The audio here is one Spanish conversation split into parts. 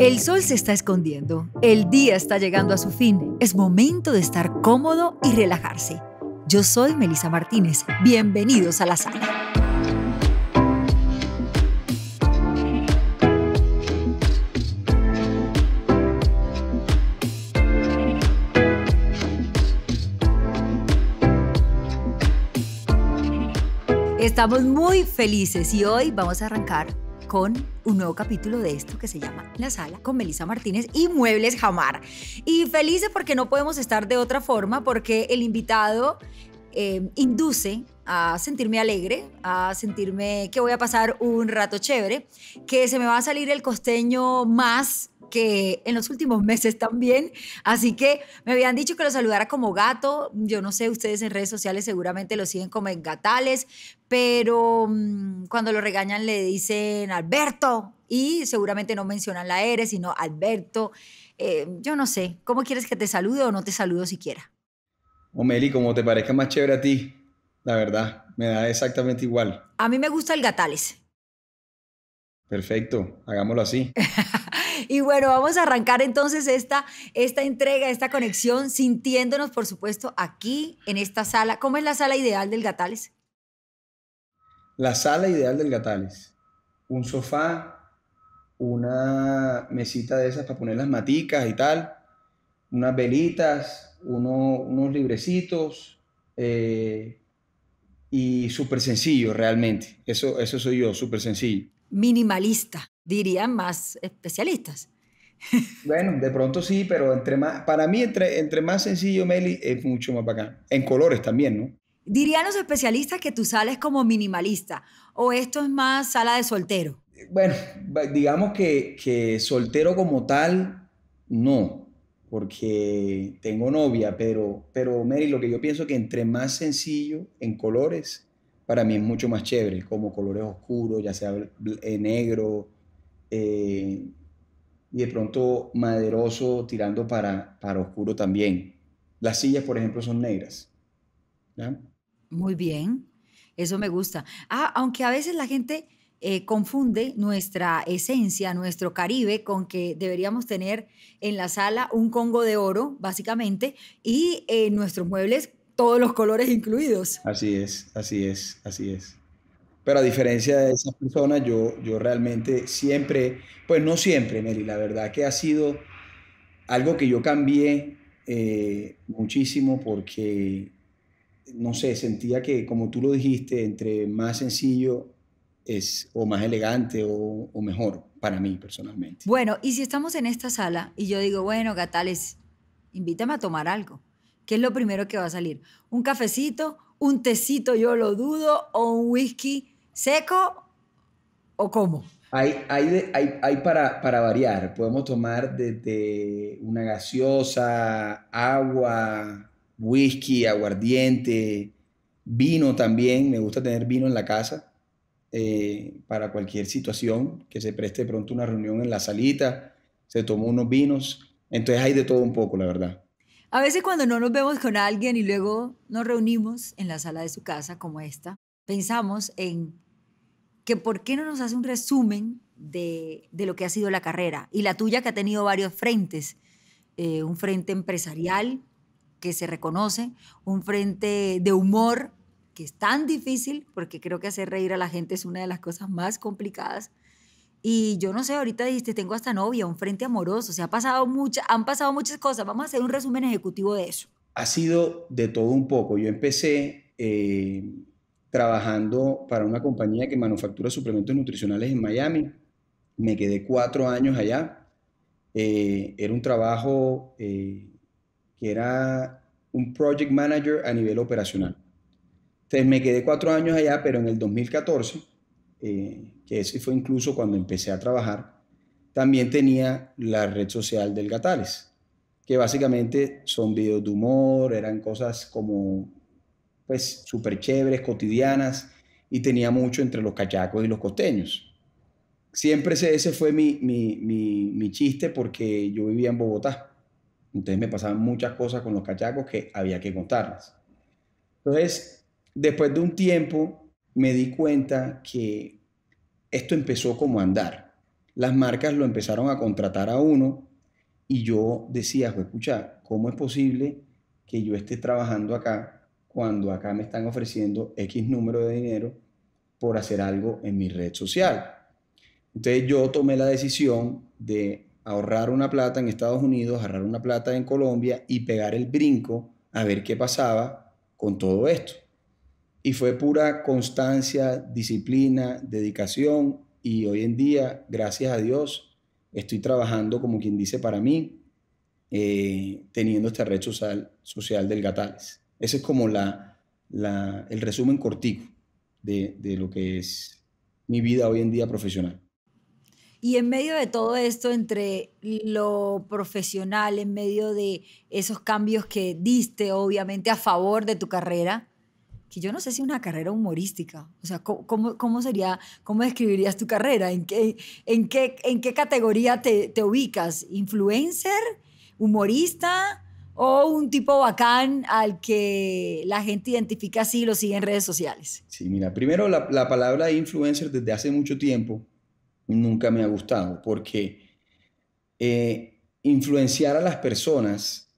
El sol se está escondiendo, el día está llegando a su fin, es momento de estar cómodo y relajarse. Yo soy Melisa Martínez, bienvenidos a la sala. Estamos muy felices y hoy vamos a arrancar con un nuevo capítulo de esto que se llama La Sala con Melisa Martínez y Muebles Jamar. Y felices porque no podemos estar de otra forma, porque el invitado eh, induce a sentirme alegre, a sentirme que voy a pasar un rato chévere, que se me va a salir el costeño más que en los últimos meses también. Así que me habían dicho que lo saludara como gato. Yo no sé, ustedes en redes sociales seguramente lo siguen como en gatales, pero mm, cuando lo regañan le dicen Alberto y seguramente no mencionan la R, sino Alberto. Eh, yo no sé, ¿cómo quieres que te salude o no te saludo siquiera? O como te parezca más chévere a ti, la verdad, me da exactamente igual. A mí me gusta el gatales. Perfecto, hagámoslo así. y bueno, vamos a arrancar entonces esta, esta entrega, esta conexión, sintiéndonos, por supuesto, aquí en esta sala. ¿Cómo es la sala ideal del Gatales? La sala ideal del Gatales. Un sofá, una mesita de esas para poner las maticas y tal, unas velitas, unos librecitos. Eh, y súper sencillo realmente. Eso, eso soy yo, súper sencillo minimalista, dirían más especialistas. Bueno, de pronto sí, pero entre más, para mí entre, entre más sencillo, Meli, es mucho más bacán. En colores también, ¿no? Dirían los especialistas que tú sales como minimalista o esto es más sala de soltero. Bueno, digamos que, soltero como tal, no, porque tengo novia, pero, pero lo que yo pienso que entre más sencillo en colores, para mí es mucho más chévere, como colores oscuros, ya sea eh, negro, eh, y de pronto maderoso tirando para, para oscuro también. Las sillas, por ejemplo, son negras. Muy bien, eso me gusta. Ah, aunque a veces la gente eh, confunde nuestra esencia, nuestro Caribe, con que deberíamos tener en la sala un Congo de oro, básicamente, y nuestros muebles todos los colores incluidos. Así es, así es, así es. Pero a diferencia de esas personas, yo, yo realmente siempre, pues no siempre, Meli, la verdad que ha sido algo que yo cambié eh, muchísimo porque, no sé, sentía que, como tú lo dijiste, entre más sencillo es o más elegante o, o mejor para mí personalmente. Bueno, y si estamos en esta sala y yo digo, bueno, Gatales, invítame a tomar algo ¿Qué es lo primero que va a salir? ¿Un cafecito? ¿Un tecito? Yo lo dudo. ¿O un whisky seco? ¿O cómo? Hay, hay, hay, para, para, variar. Podemos tomar desde una gaseosa, agua, whisky, aguardiente, vino también. Me gusta tener vino en la casa eh, para cualquier situación que se preste pronto una reunión en la salita. Se toma unos vinos. Entonces hay de todo un poco, la verdad. A veces cuando no nos vemos con alguien y luego nos reunimos en la sala de su casa como esta, pensamos en que por qué no nos hace un resumen de, lo que ha sido la carrera y la tuya que ha tenido varios frentes, eh, un frente empresarial que se reconoce, un frente de humor que es tan difícil, porque creo que hacer reír a la gente es una de las cosas más complicadas, y yo no sé, ahorita dijiste, tengo hasta novia, un frente amoroso, se ha pasado mucha, han pasado muchas cosas. Vamos a hacer un resumen ejecutivo de eso. Ha sido de todo un poco. Yo empecé eh, trabajando para una compañía que manufactura suplementos nutricionales en Miami. Me quedé cuatro años allá. Eh, era un trabajo eh, que era un project manager a nivel operacional. Entonces me quedé cuatro años allá, pero en el 2014 eh, que ese fue incluso cuando empecé a trabajar, también tenía la red social del Gatales, que básicamente son videos de humor, eran cosas como, pues, súper chéveres, cotidianas, y tenía mucho entre los cachacos y los costeños. Siempre ese, ese fue mi, mi, mi, mi chiste porque yo vivía en Bogotá. Entonces me pasaban muchas cosas con los cachacos que había que contarlas. Entonces, después de un tiempo, me di cuenta que esto empezó como andar. Las marcas lo empezaron a contratar a uno y yo decía, escucha, ¿cómo es posible que yo esté trabajando acá cuando acá me están ofreciendo X número de dinero por hacer algo en mi red social? Entonces yo tomé la decisión de ahorrar una plata en Estados Unidos, ahorrar una plata en Colombia y pegar el brinco a ver qué pasaba con todo esto. Y fue pura constancia, disciplina, dedicación y hoy en día, gracias a Dios, estoy trabajando como quien dice para mí, eh, teniendo este red social, social del Gatales. Ese es como la, el resumen cortico de lo que es mi vida hoy en día profesional. Y en medio de todo esto, entre lo profesional, en medio de esos cambios que diste, obviamente, a favor de tu carrera, que yo no sé si una carrera humorística, o sea, ¿cómo, sería, cómo describirías tu carrera? ¿En qué, en qué, en qué categoría te, ubicas? ¿Influencer? ¿Humorista? ¿O un tipo bacán al que la gente identifica así y lo sigue en redes sociales? Sí, mira, primero la, palabra influencer desde hace mucho tiempo nunca me ha gustado porque eh, influenciar a las personas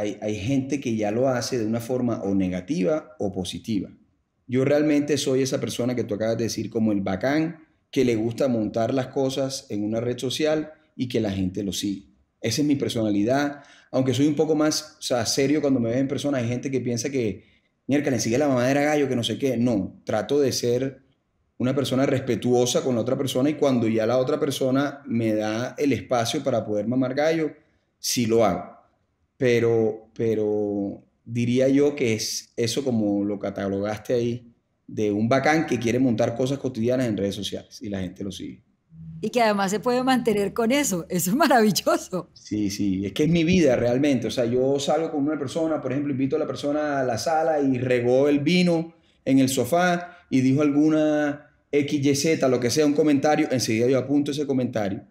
hay, gente que ya lo hace de una forma o negativa o positiva. Yo realmente soy esa persona que tú acabas de decir como el bacán, que le gusta montar las cosas en una red social y que la gente lo sigue. Esa es mi personalidad, aunque soy un poco más serio cuando me ven en persona, hay gente que piensa que, mierda, le sigue la mamadera gallo, que no sé qué. No, trato de ser una persona respetuosa con la otra persona y cuando ya la otra persona me da el espacio para poder mamar gallo, sí lo hago pero, pero diría yo que es eso como lo catalogaste ahí, de un bacán que quiere montar cosas cotidianas en redes sociales y la gente lo sigue. Y que además se puede mantener con eso, eso es maravilloso. Sí, sí, es que es mi vida realmente, o sea, yo salgo con una persona, por ejemplo, invito a la persona a la sala y regó el vino en el sofá y dijo alguna XYZ, lo que sea, un comentario, enseguida yo apunto ese comentario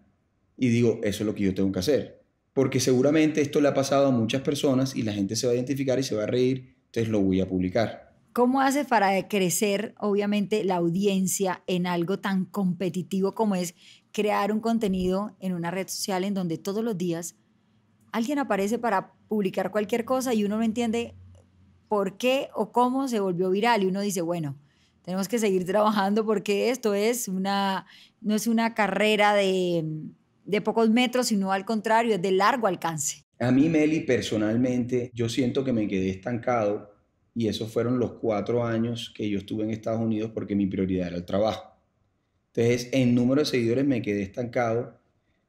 y digo, eso es lo que yo tengo que hacer porque seguramente esto le ha pasado a muchas personas y la gente se va a identificar y se va a reír, entonces lo voy a publicar. ¿Cómo hace para crecer, obviamente, la audiencia en algo tan competitivo como es crear un contenido en una red social en donde todos los días alguien aparece para publicar cualquier cosa y uno no entiende por qué o cómo se volvió viral y uno dice, bueno, tenemos que seguir trabajando porque esto es una, no es una carrera de de pocos metros, sino al contrario, es de largo alcance. A mí, Meli, personalmente, yo siento que me quedé estancado y esos fueron los cuatro años que yo estuve en Estados Unidos porque mi prioridad era el trabajo. Entonces, en número de seguidores me quedé estancado,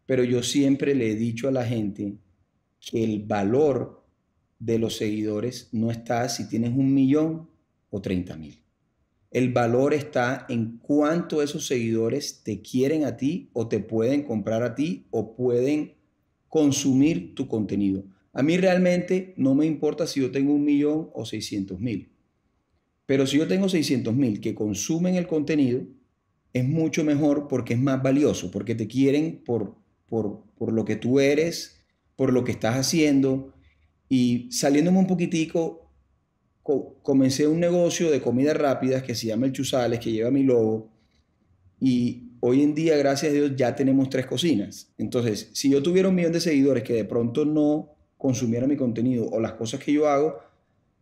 pero yo siempre le he dicho a la gente que el valor de los seguidores no está si tienes un millón o treinta mil. El valor está en cuánto esos seguidores te quieren a ti o te pueden comprar a ti o pueden consumir tu contenido. A mí realmente no me importa si yo tengo un millón o 600 mil. Pero si yo tengo 600 mil que consumen el contenido, es mucho mejor porque es más valioso, porque te quieren por, por, por lo que tú eres, por lo que estás haciendo. Y saliéndome un poquitico comencé un negocio de comidas rápidas que se llama El Chuzales, que lleva mi logo. Y hoy en día, gracias a Dios, ya tenemos tres cocinas. Entonces, si yo tuviera un millón de seguidores que de pronto no consumieran mi contenido o las cosas que yo hago,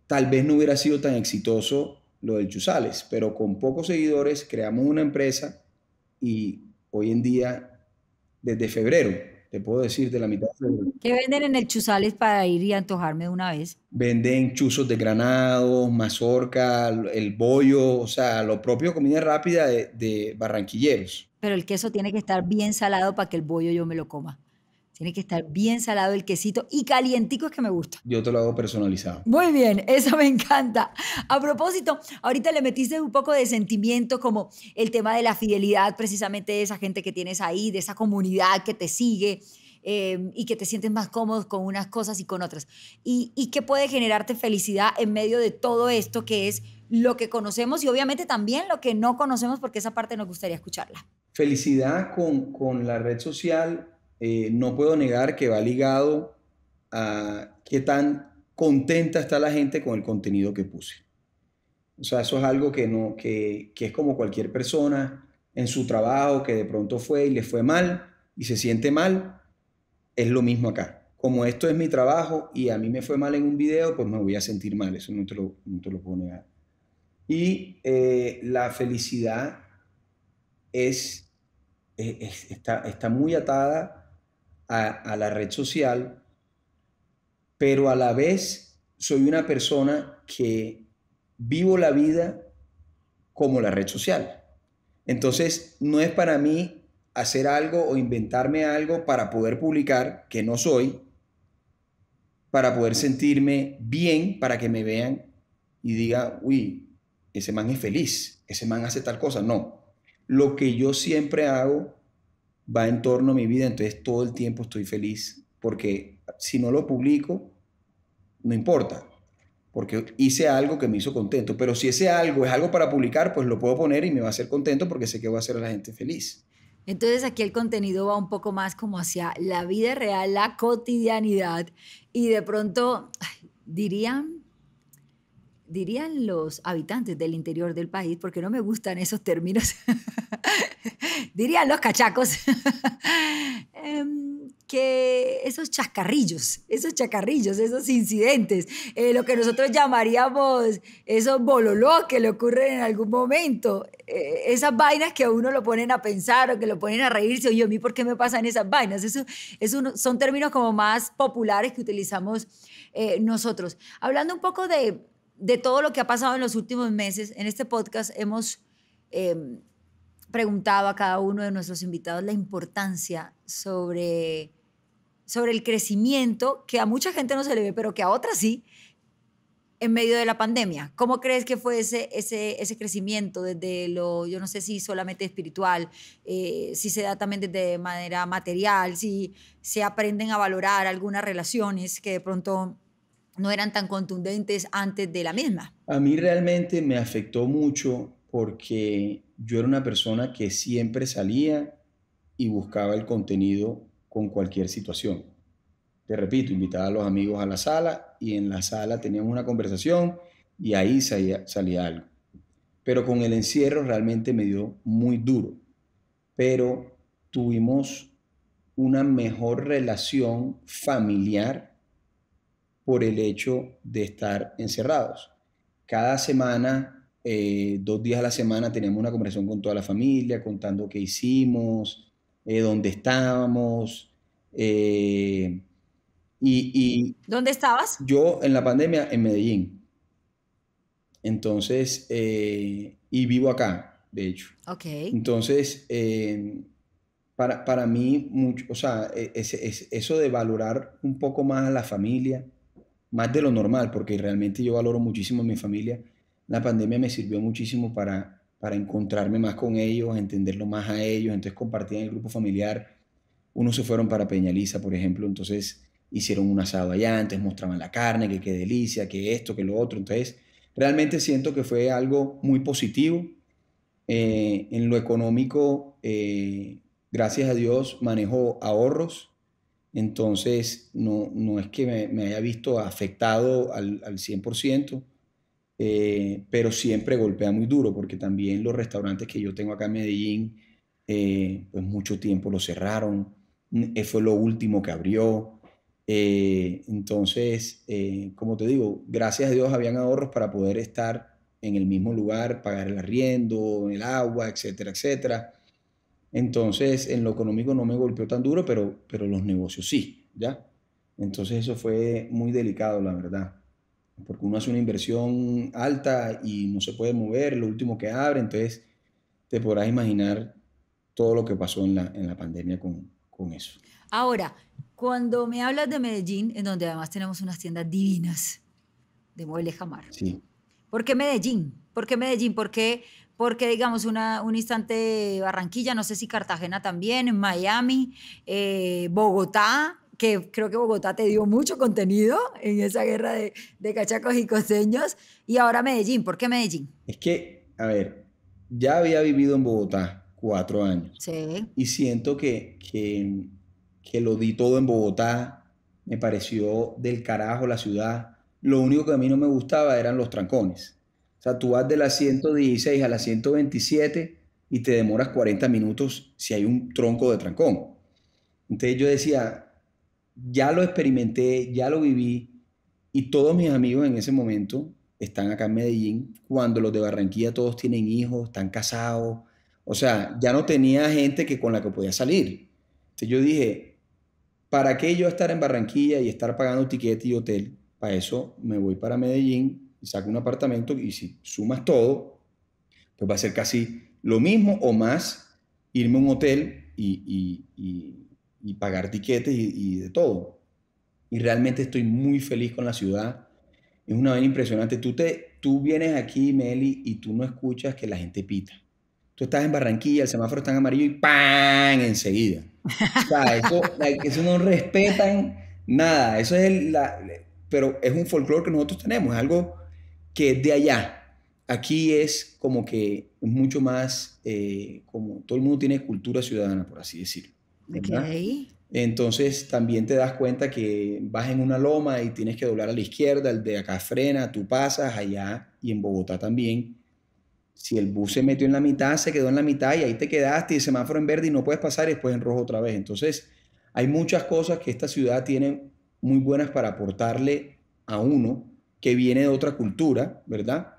tal vez no hubiera sido tan exitoso lo del Chuzales. Pero con pocos seguidores creamos una empresa y hoy en día, desde febrero, te puedo decir de la mitad. ¿Qué venden en el Chuzales para ir y antojarme de una vez? Venden chuzos de Granado, mazorca, el bollo, o sea, lo propio comida rápida de, de barranquilleros. Pero el queso tiene que estar bien salado para que el bollo yo me lo coma. Tiene que estar bien salado el quesito y calientico es que me gusta. Yo te lo hago personalizado. Muy bien, eso me encanta. A propósito, ahorita le metiste un poco de sentimiento como el tema de la fidelidad precisamente de esa gente que tienes ahí, de esa comunidad que te sigue. Eh, y que te sientes más cómodo con unas cosas y con otras. Y, y que puede generarte felicidad en medio de todo esto que es lo que conocemos y obviamente también lo que no conocemos porque esa parte nos gustaría escucharla. Felicidad con, con la red social eh, no puedo negar que va ligado a qué tan contenta está la gente con el contenido que puse. O sea, eso es algo que, no, que, que es como cualquier persona en su trabajo que de pronto fue y le fue mal y se siente mal, es lo mismo acá. Como esto es mi trabajo y a mí me fue mal en un video, pues me voy a sentir mal, eso no te lo, no te lo puedo negar. Y eh, la felicidad es, es, está, está muy atada a, la red social, pero a la vez soy una persona que vivo la vida como la red social. Entonces, no es para mí hacer algo o inventarme algo para poder publicar, que no soy, para poder sentirme bien, para que me vean y diga, uy, ese man es feliz, ese man hace tal cosa. No, lo que yo siempre hago va en torno a mi vida, entonces todo el tiempo estoy feliz, porque si no lo publico, no importa, porque hice algo que me hizo contento, pero si ese algo es algo para publicar, pues lo puedo poner y me va a hacer contento porque sé que va a hacer a la gente feliz. Entonces aquí el contenido va un poco más como hacia la vida real, la cotidianidad y de pronto, dirían dirían los habitantes del interior del país, porque no me gustan esos términos, dirían los cachacos, em, que esos chascarrillos, esos chacarrillos, esos incidentes, eh, lo que nosotros llamaríamos esos bololos que le ocurren en algún momento, eh, esas vainas que a uno lo ponen a pensar o que lo ponen a reírse, oye, ¿a mí por qué me pasan esas vainas? Eso, son términos como más populares que utilizamos eh, nosotros. Hablando un poco de de todo lo que ha pasado en los últimos meses, en este podcast hemos em, preguntado a cada uno de nuestros invitados la importancia sobre, sobre el crecimiento, que a mucha gente no se le ve, pero que a otras sí, en medio de la pandemia. ¿Cómo crees que fue ese, ese, crecimiento desde lo, yo no sé si solamente espiritual, eh, si se da también desde manera material, si se aprenden a valorar algunas relaciones que de pronto no eran tan contundentes antes de la misma. A mí realmente me afectó mucho porque yo era una persona que siempre salía y buscaba el contenido con cualquier situación. Te repito, invitaba a los amigos a la sala y en la sala teníamos una conversación y ahí salía, algo. Pero con el encierro realmente me dio muy duro. Pero tuvimos una mejor relación familiar por el hecho de estar encerrados. Cada semana, eh, dos días a la semana, teníamos una conversación con toda la familia, contando qué hicimos, eh, dónde estábamos. Eh, y, ¿Dónde estabas? Yo en la pandemia en Medellín. Entonces, y vivo acá, de hecho. Ok. Entonces, para, mí, mucho, o sea, e, eso de valorar un poco más a la familia, más de lo normal, porque realmente yo valoro muchísimo a mi familia. La pandemia me sirvió muchísimo para, para encontrarme más con ellos, entenderlo más a ellos, entonces compartían el grupo familiar. Unos se fueron para Peñaliza, por ejemplo, entonces hicieron un asado allá, antes mostraban la carne, que qué delicia, que esto, que lo otro. Entonces, realmente siento que fue algo muy positivo. Eh, en lo económico, eh, gracias a Dios, manejó ahorros entonces, no, es que me, haya visto afectado al, 100%, eh, pero siempre golpea muy duro, porque también los restaurantes que yo tengo acá en Medellín, eh, pues mucho tiempo lo cerraron, eh, fue lo último que abrió. entonces, como te digo, gracias a Dios habían ahorros para poder estar en el mismo lugar, pagar el arriendo, el agua, etcétera, etcétera. Entonces, en lo económico no me golpeó tan duro, pero, pero los negocios sí, ¿ya? Entonces eso fue muy delicado, la verdad. Porque uno hace una inversión alta y no se puede mover, lo último que abre, entonces te podrás imaginar todo lo que pasó en la, pandemia con, con eso. Ahora, cuando me hablas de Medellín, en donde además tenemos unas tiendas divinas de muebles jamar. Sí. ¿Por qué Medellín? ¿Por qué Medellín? ¿Por qué porque digamos una, un instante Barranquilla, no sé si Cartagena también, Miami, eh, Bogotá, que creo que Bogotá te dio mucho contenido en esa guerra de, cachacos y coseños. y ahora Medellín, ¿por qué Medellín? Es que, a ver, ya había vivido en Bogotá cuatro años. Sí. Y siento que, que, que lo di todo en Bogotá, me pareció del carajo la ciudad. Lo único que a mí no me gustaba eran los trancones. O sea, tú vas de la 116 a la 127 y te demoras 40 minutos si hay un tronco de trancón. Entonces yo decía, ya lo experimenté, ya lo viví y todos mis amigos en ese momento están acá en Medellín, cuando los de Barranquilla todos tienen hijos, están casados, o sea, ya no tenía gente que con la que podía salir. Entonces yo dije, ¿para qué yo estar en Barranquilla y estar pagando tiquete y hotel? Para eso me voy para Medellín, y saco un apartamento y si sumas todo, pues va a ser casi lo mismo o más irme a un hotel y, y, y, pagar tiquetes y, de todo. Y realmente estoy muy feliz con la ciudad. Es una vaina impresionante. Tú, te, tú vienes aquí, Meli, y tú no escuchas que la gente pita. Tú estás en Barranquilla, el semáforo está en amarillo y ¡pam! enseguida. O sea, eso, no respetan nada. Eso es la, pero es un folclore que nosotros tenemos, es algo que de allá. Aquí es como que mucho más, eh, como todo el mundo tiene cultura ciudadana, por así decirlo. ahí? Entonces también te das cuenta que vas en una loma y tienes que doblar a la izquierda, el de acá frena, tú pasas allá y en Bogotá también. Si el bus se metió en la mitad, se quedó en la mitad y ahí te quedaste y el semáforo en verde y no puedes pasar y después en rojo otra vez. Entonces hay muchas cosas que esta ciudad tiene muy buenas para aportarle a uno que viene de otra cultura, ¿verdad?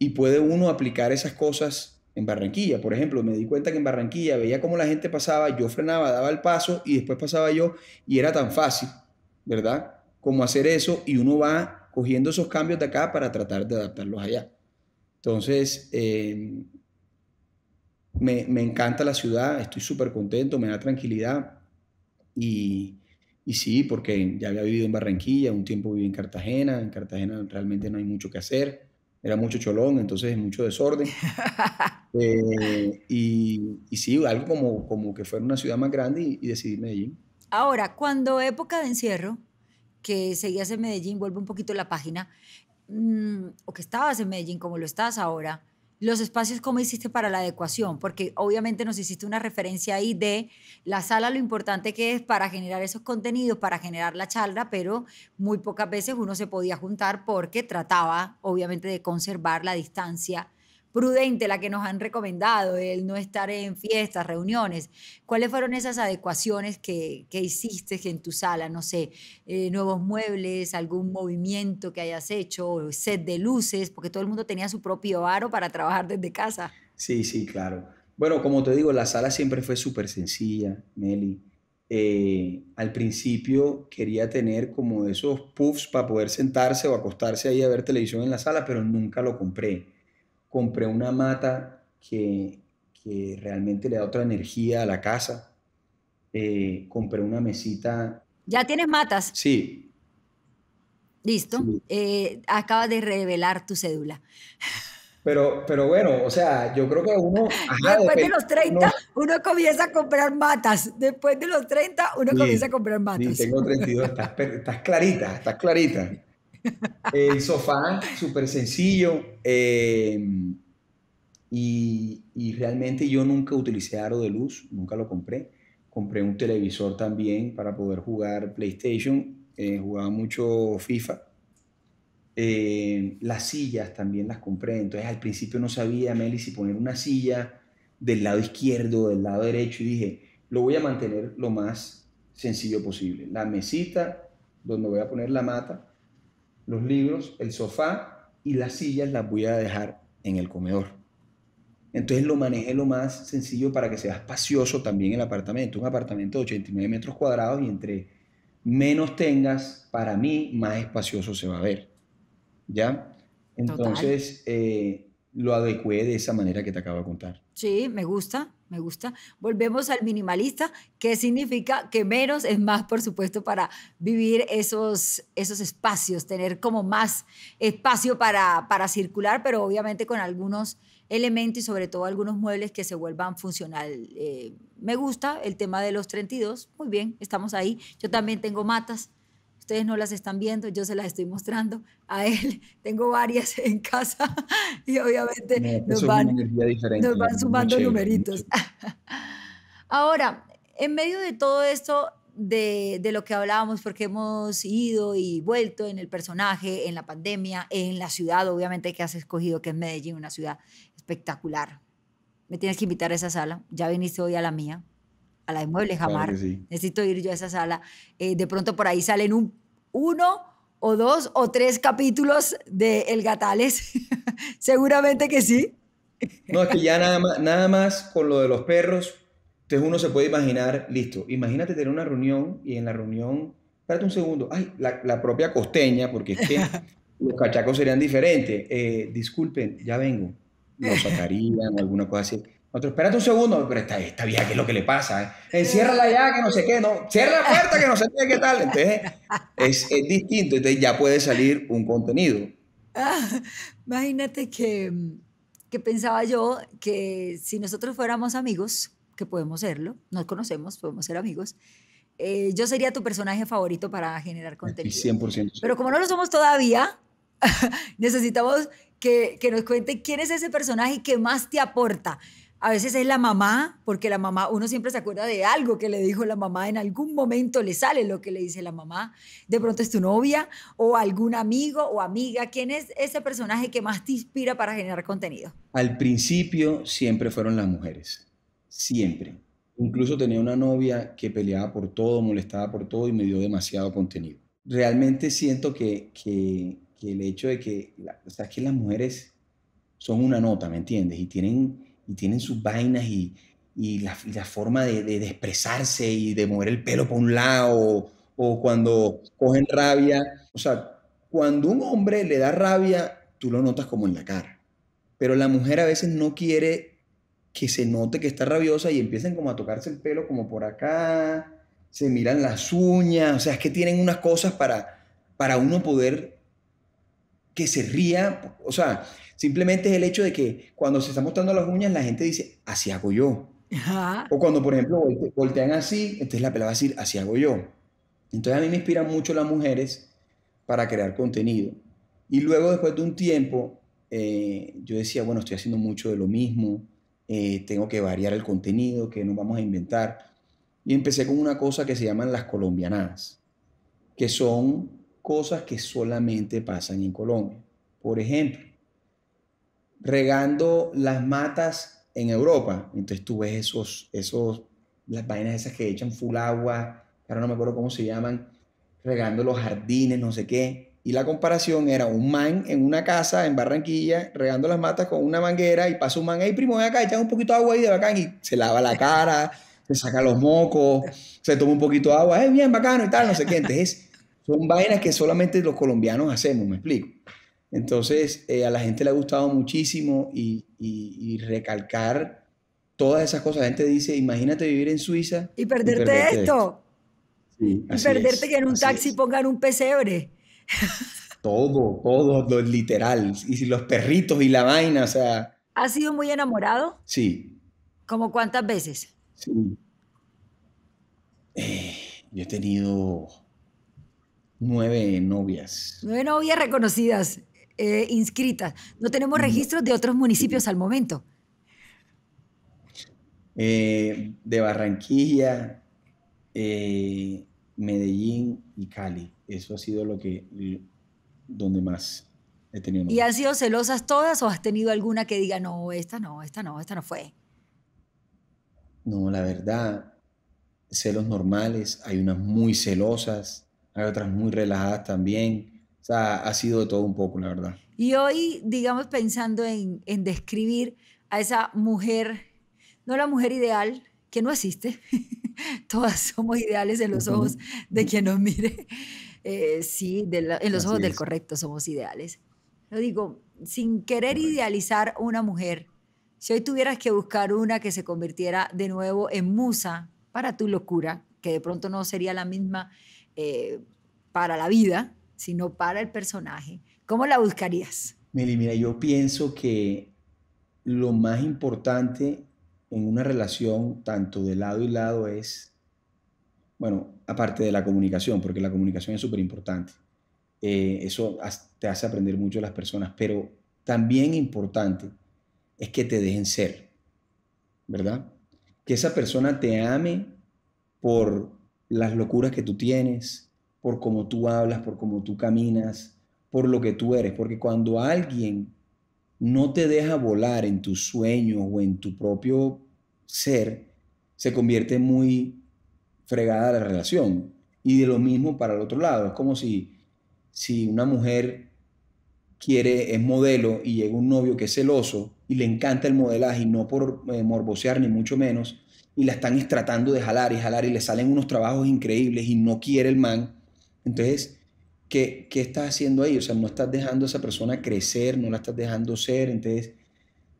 Y puede uno aplicar esas cosas en Barranquilla. Por ejemplo, me di cuenta que en Barranquilla veía cómo la gente pasaba, yo frenaba, daba el paso y después pasaba yo y era tan fácil, ¿verdad? Como hacer eso y uno va cogiendo esos cambios de acá para tratar de adaptarlos allá. Entonces, eh, me, encanta la ciudad, estoy súper contento, me da tranquilidad y, y sí, porque ya había vivido en Barranquilla, un tiempo viví en Cartagena, en Cartagena realmente no hay mucho que hacer, era mucho cholón, entonces mucho desorden. Eh, y, sí, algo como, como que fuera una ciudad más grande y, decidí Medellín. Ahora, cuando época de encierro, que seguías en Medellín, vuelvo un poquito la página, mm, o que estabas en Medellín como lo estás ahora, los espacios, ¿cómo hiciste para la adecuación? Porque obviamente nos hiciste una referencia ahí de la sala, lo importante que es para generar esos contenidos, para generar la charla, pero muy pocas veces uno se podía juntar porque trataba, obviamente, de conservar la distancia prudente la que nos han recomendado, el no estar en fiestas, reuniones. ¿Cuáles fueron esas adecuaciones que, hiciste en tu sala? No sé, eh, nuevos muebles, algún movimiento que hayas hecho, set de luces, porque todo el mundo tenía su propio aro para trabajar desde casa. Sí, sí, claro. Bueno, como te digo, la sala siempre fue súper sencilla, Meli. Eh, al principio quería tener como esos puffs para poder sentarse o acostarse ahí a ver televisión en la sala, pero nunca lo compré compré una mata que, realmente le da otra energía a la casa. Eh, compré una mesita. ¿Ya tienes matas? Sí. Listo. Eh, acabas de revelar tu cédula. Pero, pero bueno, o sea, yo creo que uno... después de, los 30, uno, comienza a comprar matas. Después de los 30, uno comienza a comprar matas. Sí, tengo 32, estás, estás clarita, estás clarita. El sofá, súper sencillo. Eh, y, realmente yo nunca utilicé aro de luz, nunca lo compré. Compré un televisor también para poder jugar PlayStation. Eh, jugaba mucho FIFA. Eh, las sillas también las compré. Entonces al principio no sabía, Meli, si poner una silla del lado izquierdo, del lado derecho. Y dije, lo voy a mantener lo más sencillo posible. La mesita donde voy a poner la mata los libros, el sofá y las sillas las voy a dejar en el comedor. Entonces lo manejé lo más sencillo para que sea espacioso también el apartamento. Un apartamento de 89 metros cuadrados y entre menos tengas, para mí más espacioso se va a ver. ¿Ya? Entonces eh, lo adecué de esa manera que te acabo de contar. Sí, me gusta, me gusta. Volvemos al minimalista, que significa que menos es más, por supuesto, para vivir esos, esos espacios, tener como más espacio para, para circular, pero obviamente con algunos elementos y sobre todo algunos muebles que se vuelvan funcional. Eh, me gusta el tema de los 32, muy bien, estamos ahí. Yo también tengo matas, Ustedes no las están viendo, yo se las estoy mostrando a él. Tengo varias en casa y obviamente nos, van, sumando numeritos. Ahora, en medio de todo esto, de, lo que hablábamos, porque hemos ido y vuelto en el personaje, en la pandemia, en la ciudad, obviamente, que has escogido, que es Medellín, una ciudad espectacular. Me tienes que invitar a esa sala. Ya viniste hoy a la mía, a la de Muebles Jamar. Necesito ir yo a esa sala. Eh, de pronto por ahí salen un uno o dos o tres capítulos de El Gatales. Seguramente que sí. No, es que ya nada más, nada más con lo de los perros, entonces uno se puede imaginar, listo, imagínate tener una reunión y en la reunión, espérate un segundo, ay, la, propia costeña, porque es que los cachacos serían diferentes. Eh, disculpen, ya vengo. Lo sacarían, alguna cosa así. Otro, espérate un segundo, pero esta, esta vieja, ¿qué es lo que le pasa? Eh? la ya, que no sé qué, no, cierra la puerta, que no sé qué, qué tal. Entonces, es, es distinto, entonces ya puede salir un contenido. Ah, imagínate que, que pensaba yo que si nosotros fuéramos amigos, que podemos serlo, nos conocemos, podemos ser amigos, eh, yo sería tu personaje favorito para generar contenido. 100%. Pero como no lo somos todavía, necesitamos que, que nos cuente quién es ese personaje que más te aporta. A veces es la mamá, porque la mamá, uno siempre se acuerda de algo que le dijo la mamá, en algún momento le sale lo que le dice la mamá. De pronto es tu novia o algún amigo o amiga. ¿Quién es ese personaje que más te inspira para generar contenido? Al principio siempre fueron las mujeres, siempre. Incluso tenía una novia que peleaba por todo, molestaba por todo y me dio demasiado contenido. Realmente siento que, que, el hecho de que, o sea, que las mujeres son una nota, ¿me entiendes? Y tienen y tienen sus vainas y, la, forma de, expresarse y de mover el pelo por un lado o, cuando cogen rabia. O sea, cuando un hombre le da rabia, tú lo notas como en la cara. Pero la mujer a veces no quiere que se note que está rabiosa y empiezan como a tocarse el pelo como por acá, se miran las uñas, o sea, es que tienen unas cosas para, para uno poder se ría, o sea, simplemente es el hecho de que cuando se está mostrando las uñas, la gente dice, así hago yo. O cuando, por ejemplo, voltean así, entonces la pelada va a decir, así hago yo. Entonces a mí me inspiran mucho las mujeres para crear contenido. Y luego, después de un tiempo, eh, yo decía, bueno, estoy haciendo mucho de lo mismo, eh, tengo que variar el contenido, que no vamos a inventar. Y empecé con una cosa que se llaman las colombianadas, que son cosas que solamente pasan en Colombia. Por ejemplo, regando las matas en Europa. Entonces tú ves esos, esos, las vainas esas que echan full agua, ahora no me acuerdo cómo se llaman, regando los jardines, no sé qué. Y la comparación era un man en una casa en Barranquilla regando las matas con una manguera y pasa un man, ahí primo, ven acá, echan un poquito de agua ahí de bacán y se lava la cara, se saca los mocos, se toma un poquito de agua, es bien bacano y tal, no sé qué. Entonces son vainas que solamente los colombianos hacemos, me explico. Entonces, eh, a la gente le ha gustado muchísimo y, recalcar todas esas cosas. La gente dice, imagínate vivir en Suiza. Y perderte, esto. y perderte que en un taxi pongan un pesebre. Todo, todo, lo literal. Y los perritos y la vaina, o sea. ¿Has sido muy enamorado? Sí. ¿Como cuántas veces? Sí. Eh, yo he tenido nueve novias. Nueve novias reconocidas, eh, inscritas. No tenemos registros de otros municipios al momento. Eh, de Barranquilla, eh, Medellín y Cali. Eso ha sido lo que donde más he tenido. ¿Y han sido celosas todas o has tenido alguna que diga no, esta no, esta no, esta no fue? No, la verdad, celos normales, hay unas muy celosas, hay otras muy relajadas también. O sea, ha sido todo un poco, la verdad. Y hoy, digamos, pensando en, describir a esa mujer, no la mujer ideal, que no existe, todas somos ideales en los ojos de quien nos mire, eh, sí, en los ojos del correcto somos ideales. Lo digo, sin querer idealizar una mujer, si hoy tuvieras que buscar una que se convirtiera de nuevo en musa para tu locura, que de pronto no sería la misma eh, para la vida, sino para el personaje, ¿cómo la buscarías? Meli, mira, yo pienso que lo más importante en una relación, tanto de lado y lado, es, bueno, aparte de la comunicación, porque la comunicación es súper importante. Eh, eso te hace aprender mucho a las personas, pero también importante es que te dejen ser, ¿verdad? Que esa persona te ame por las locuras que tú tienes, por cómo tú hablas, por cómo tú caminas, por lo que tú eres. Porque cuando alguien no te deja volar en tus sueños o en tu propio ser, se convierte muy fregada la relación. Y de lo mismo para el otro lado. Es como si, si una mujer quiere, es modelo y llega un novio que es celoso y le encanta el modelaje no por morbocear eh, morbosear ni mucho menos, y la están tratando de jalar y jalar y le salen unos trabajos increíbles y no quiere el man. Entonces, ¿qué, qué estás haciendo ahí? O sea, no estás dejando a esa persona crecer, no la estás dejando ser. Entonces,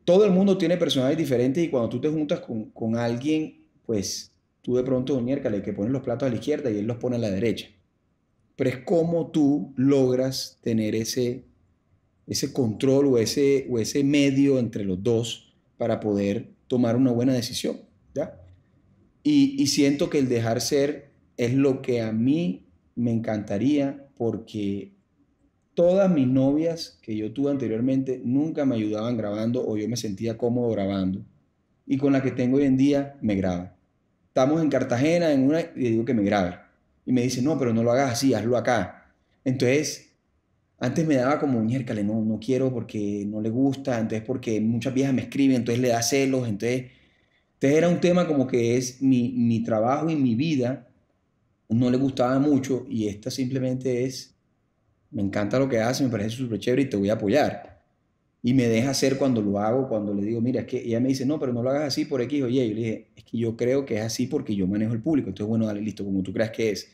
todo el mundo tiene personajes diferentes y cuando tú te juntas con, alguien, pues tú de pronto, miércoles, que pones los platos a la izquierda y él los pone a la derecha. Pero es cómo tú logras tener ese, ese control o ese, o ese medio entre los dos para poder tomar una buena decisión. ¿ya? Y, siento que el dejar ser es lo que a mí me encantaría porque todas mis novias que yo tuve anteriormente nunca me ayudaban grabando o yo me sentía cómodo grabando. Y con la que tengo hoy en día me graba. Estamos en Cartagena en una y le digo que me grabe. Y me dice, no, pero no lo hagas así, hazlo acá. Entonces, antes me daba como, un no, no quiero porque no le gusta, entonces porque muchas viejas me escriben, entonces le da celos, entonces entonces era un tema como que es mi, trabajo y mi vida, no le gustaba mucho y esta simplemente es, me encanta lo que hace, me parece súper chévere y te voy a apoyar. Y me deja hacer cuando lo hago, cuando le digo, mira, es que ella me dice, no, pero no lo hagas así por X Oye, Yo le dije, es que yo creo que es así porque yo manejo el público. Entonces, bueno, dale, listo, como tú creas que es.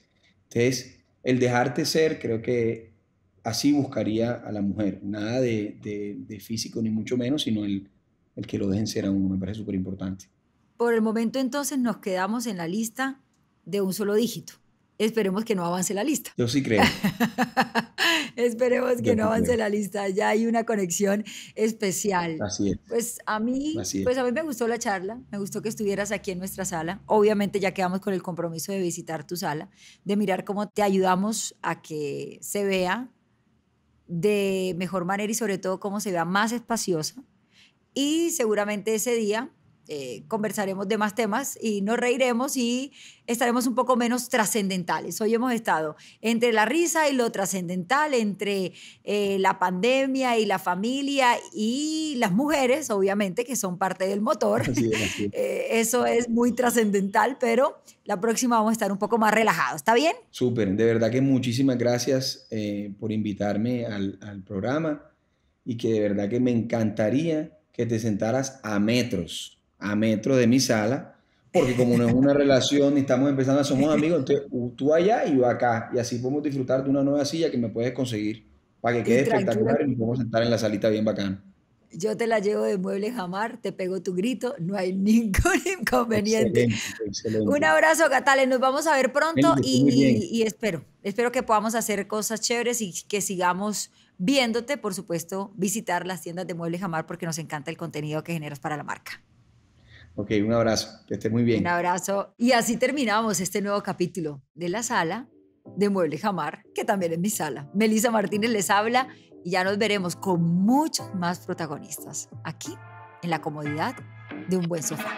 Entonces, el dejarte ser, creo que así buscaría a la mujer. Nada de, físico, ni mucho menos, sino el, el que lo dejen ser a uno. Me parece súper importante. Por el momento entonces nos quedamos en la lista de un solo dígito. Esperemos que no avance la lista. Yo sí creo. Esperemos que no avance la lista. Ya hay una conexión especial. Así es. Pues a mí, pues a mí me gustó la charla. Me gustó que estuvieras aquí en nuestra sala. Obviamente ya quedamos con el compromiso de visitar tu sala, de mirar cómo te ayudamos a que se vea de mejor manera y sobre todo cómo se vea más espaciosa. Y seguramente ese día eh, conversaremos de más temas y nos reiremos y estaremos un poco menos trascendentales. Hoy hemos estado entre la risa y lo trascendental, entre eh, la pandemia y la familia y las mujeres, obviamente, que son parte del motor. Eh, eso es muy trascendental, pero la próxima vamos a estar un poco más relajados. ¿Está bien? Súper, de verdad que muchísimas gracias por invitarme al, al programa y que de verdad que me encantaría que te sentaras a metros a metros de mi sala, porque como no es una relación y estamos empezando, a somos amigos, entonces tú allá y yo acá, y así podemos disfrutar de una nueva silla que me puedes conseguir para que quede espectacular y nos podemos sentar en la salita bien bacán. Yo te la llevo de Muebles Jamar, te pego tu grito, no hay ningún inconveniente. Un abrazo, Catalina nos vamos a ver pronto y, y espero, espero que podamos hacer cosas chéveres y que sigamos viéndote, por supuesto, visitar las tiendas de Muebles Jamar porque nos encanta el contenido que generas para la marca. Ok, un abrazo, que esté muy bien. Un abrazo. Y así terminamos este nuevo capítulo de la sala de Mueble Jamar, que también es mi sala. Melisa Martínez les habla y ya nos veremos con muchos más protagonistas aquí en la comodidad de un buen sofá.